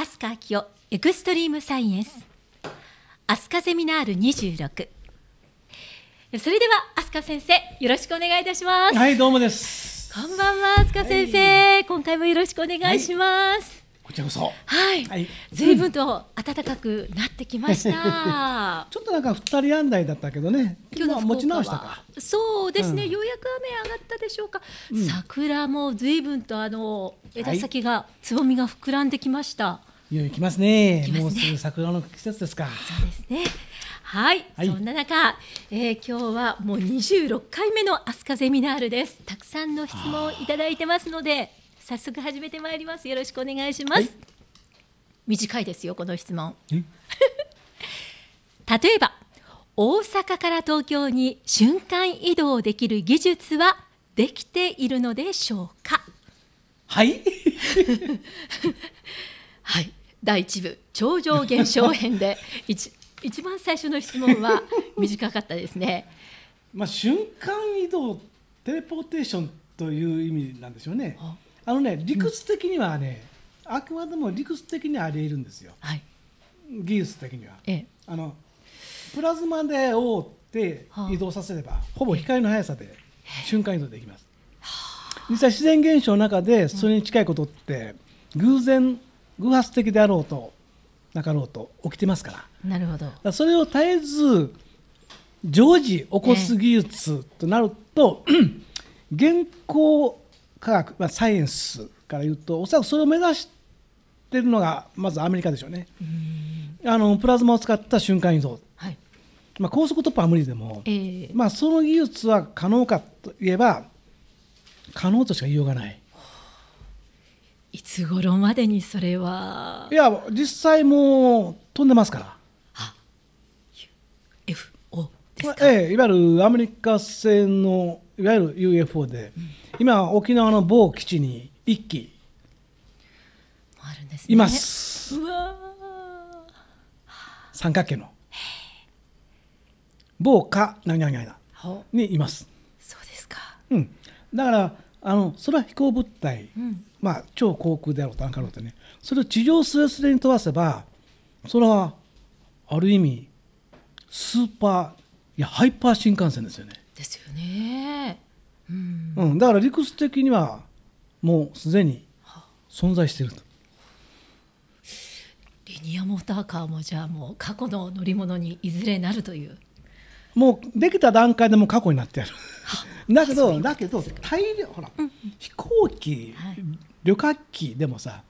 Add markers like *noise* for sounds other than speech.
アスカ秋代エクストリームサイエンスアスカゼミナール26それではアスカ先生よろしくお願いいたしますはいどうもですこんばんはアスカ先生、はい、今回もよろしくお願いします、はいこちらこそ。はい。はい、随分と暖かくなってきました。*laughs* ちょっとなんか二人案内だったけどね。今日の持ち直したか。そうですね、うん、ようやく雨上がったでしょうか。うん、桜も随分とあの枝先が、つぼみが膨らんできました。いよいよ来ますね。すねもうすぐ桜の季節ですか。そうですね。はい、はい、そんな中、えー、今日はもう26回目の飛鳥ゼミナールです。たくさんの質問をいただいてますので、早速始めてまいります。よろしくお願いします。はい、短いですよこの質問。*laughs* 例えば大阪から東京に瞬間移動できる技術はできているのでしょうか。はい。*laughs* はい。第1部超常現象編で *laughs* 一一番最初の質問は短かったですね。*laughs* まあ瞬間移動テレポーテーションという意味なんでしょうね。あのね理屈的にはね、うん、あくまでも理屈的にありえるんですよ。はい、技術的には。ええ、あのプラズマで覆って移動させれば、はあ、ほぼ光の速さで瞬間移動できます。実際自然現象の中でそれに近いことって偶然偶発的であろうとなかろうと起きてますからなるほどそれを絶えず常時起こす技術となると、現行科学、まあ、サイエンスから言うとおそらくそれを目指してるのがまずアメリカでしょうね。うあのプラズマを使った瞬間移動、はいまあ、高速突破は無理でも、えー、まあ、その技術は可能かといえば可能としか言いようがない。いつ頃までにそれはいや実際もう飛んでますからあ UFO ですか、ええ、いわゆるアメリカ製のいわゆる UFO で、うん、今沖縄の某基地に1機あるんです、ね、いますうわ三角形の某か何々にいますそうですか、うん、だからあの空飛行物体、うん、まあ、超航空であろうと何かろうとねそれを地上すれすれに飛ばせばそれはある意味スーパーいやハイパー新幹線ですよね。ですよね。うん、うん、だから理屈的にはもうすでに存在してると。リニアモーターカーもじゃあもう過去の乗り物にいずれなるという。もうできた段階でも過去になってやる *laughs* だけどだけど大量ほら、うん、飛行機、はい、旅客機でもさ